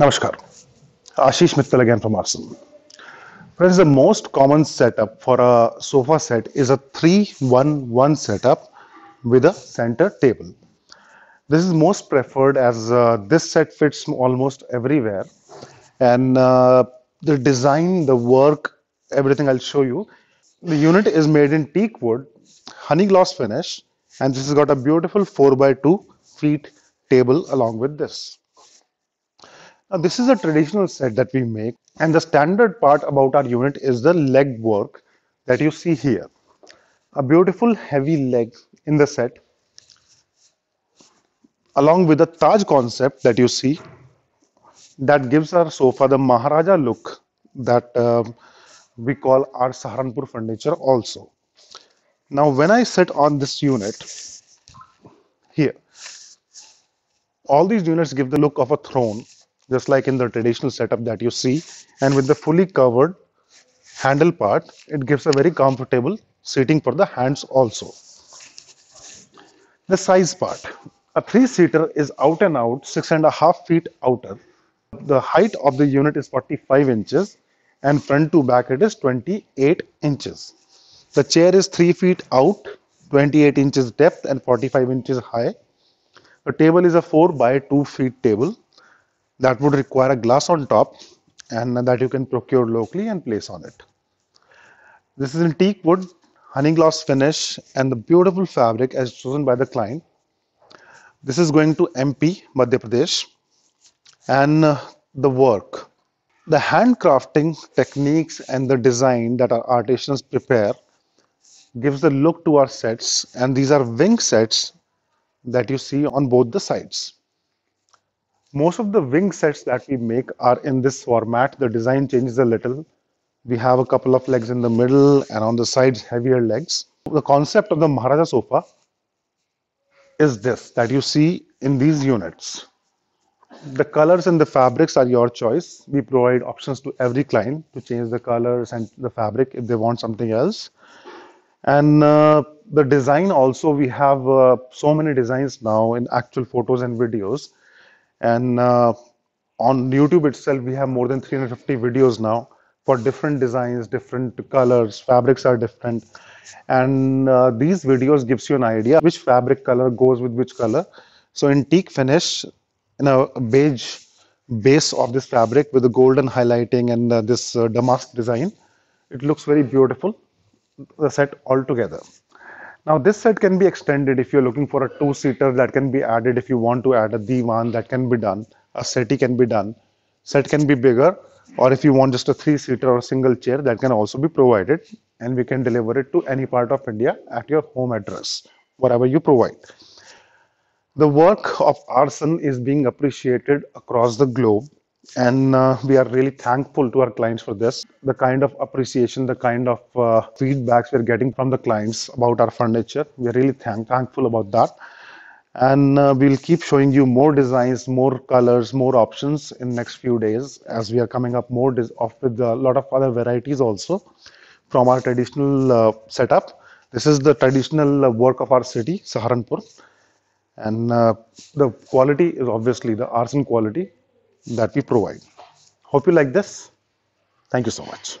Namaskar. Ashish Mittal again from Arsenal. Friends, the most common setup for a sofa set is a 3-1-1 setup with a center table. This is most preferred as uh, this set fits almost everywhere. And uh, the design, the work, everything I'll show you. The unit is made in teak wood, honey gloss finish, and this has got a beautiful 4x2 feet table along with this. Now this is a traditional set that we make and the standard part about our unit is the leg work that you see here. A beautiful heavy leg in the set along with the Taj concept that you see that gives our sofa the Maharaja look that uh, we call our Saharanpur furniture also. Now when I sit on this unit here, all these units give the look of a throne just like in the traditional setup that you see and with the fully covered handle part it gives a very comfortable seating for the hands also. The size part. A three-seater is out and out six and a half feet outer. The height of the unit is 45 inches and front to back it is 28 inches. The chair is 3 feet out, 28 inches depth and 45 inches high. The table is a 4 by 2 feet table that would require a glass on top and that you can procure locally and place on it. This is in teak wood, honey gloss finish and the beautiful fabric as chosen by the client. This is going to MP, Madhya Pradesh and uh, the work. The handcrafting techniques and the design that our artisans prepare gives the look to our sets and these are wing sets that you see on both the sides. Most of the wing sets that we make are in this format. The design changes a little. We have a couple of legs in the middle and on the sides heavier legs. The concept of the Maharaja sofa is this that you see in these units. The colors and the fabrics are your choice. We provide options to every client to change the colors and the fabric if they want something else. And uh, the design also, we have uh, so many designs now in actual photos and videos and uh, on YouTube itself, we have more than 350 videos now for different designs, different colors, fabrics are different. And uh, these videos gives you an idea which fabric color goes with which color. So in teak finish, in a beige base of this fabric with the golden highlighting and uh, this uh, damask design, it looks very beautiful, the set altogether. Now this set can be extended if you're looking for a two-seater that can be added if you want to add a divan that can be done, a settee can be done. Set can be bigger or if you want just a three-seater or a single chair that can also be provided and we can deliver it to any part of India at your home address, whatever you provide. The work of Arson is being appreciated across the globe and uh, we are really thankful to our clients for this the kind of appreciation the kind of uh, feedbacks we're getting from the clients about our furniture we're really thank- thankful about that and uh, we'll keep showing you more designs more colors more options in next few days as we are coming up more dis- off with a lot of other varieties also from our traditional uh, setup this is the traditional uh, work of our city saharanpur and uh, the quality is obviously the artisan quality that we provide. Hope you like this. Thank you so much.